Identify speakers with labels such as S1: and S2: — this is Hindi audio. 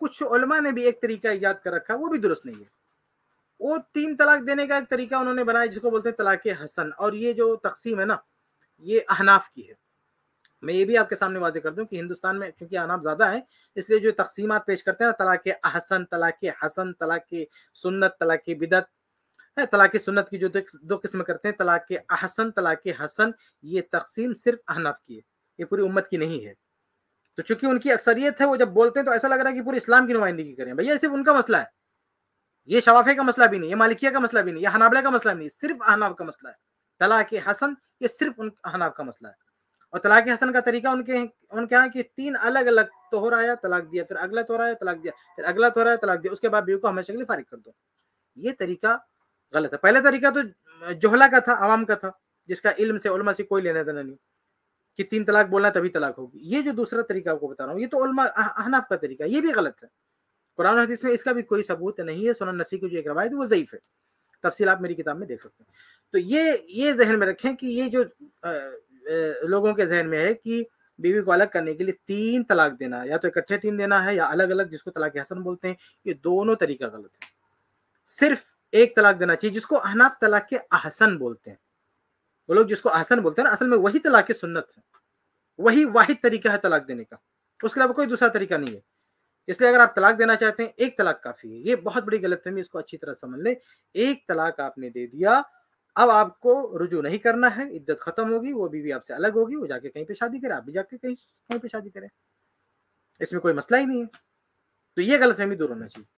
S1: कुछ उलमा ने भी एक तरीका ईजाद कर रखा वो भी दुरुस्त नहीं है वो तीन तलाक देने का एक तरीका उन्होंने बनाया जिसको बोलते हैं तलाक हसन और ये जो तकसीम है ना ये अहनाफ की है मैं ये भी आपके सामने वाजे कर दूं कि हिंदुस्तान में चूंकि अनाब ज़्यादा है इसलिए जो तकसीम पेश करते हैं ना तलाक अहसन तलाक हसन तलाक सुन्नत तलाक बिदत है तलाक सुन्नत की जो दो किस्म करते हैं तलाक अहसन तलाक हसन ये तकसीम सिर्फ अहनाफ की है ये पूरी उम्मत की नहीं है तो चूंकि उनकी अक्सरियत है वो जब बोलते हैं तो ऐसा लग रहा है कि पूरे इस्लाम की नुमाइंदगी करें भैया सिर्फ उनका मसला है ये शवाफे का मसला भी नहीं ये मालिकिया का मसला भी नहीं ये हनाबला का मसला नहीं सिर्फ अहनाब का मसला है तलाक हसन ये सिर्फ उन अहनाब का मसला है और तलाक हसन का तरीका उनके उनके यहाँ की तीन अलग अलग तोहर आया तलाक दिया फिर अगला तोहरा आया तलाक दिया फिर अगला तोहरा आया तलाक दिया उसके बाद बीव को हमेशा के लिए फारिग कर दो ये तरीका गलत है पहला तरीका तो जोहला का था आवाम का था जिसका इल्म से उलमा से कोई लेना देना नहीं कि तीन तलाक बोलना तभी तलाक होगी ये जो दूसरा तरीका आपको बता रहा हूँ ये तो अहनाफ का तरीका ये भी गलत है कुरान हदीस में इसका भी कोई सबूत नहीं है सोना नसी की जो एक रवायत वो ज़यीफ़ है तफसील आप मेरी किताब में देख सकते हैं तो ये ये जहन में रखें कि ये जो लोगों के जहन में है कि बीवी को अलग करने के लिए तीन तलाक देना या तो इकट्ठे तीन देना है या अलग अलग जिसको तलाक हसन बोलते हैं ये दोनों तरीका गलत है सिर्फ एक तलाक देना चाहिए जिसको अहनाफ तलाक के अहसन बोलते हैं वो लोग जिसको अहसन बोलते हैं ना असल में वही तलाक सुन्नत है वही वाहिद तरीका है तलाक देने का उसके अलावा कोई दूसरा तरीका नहीं है इसलिए अगर आप तलाक देना चाहते हैं एक तलाक काफी है ये बहुत बड़ी गलत फहमी इसको अच्छी तरह समझ लें एक तलाक आपने दे दिया अब आपको रुजू नहीं करना है इद्दत खत्म होगी वो बीवी आपसे अलग होगी वो जाके कहीं पे शादी करे आप भी जाके कहीं कहीं पे शादी करें इसमें कोई मसला ही नहीं है तो ये गलत फहमी दूर होना चाहिए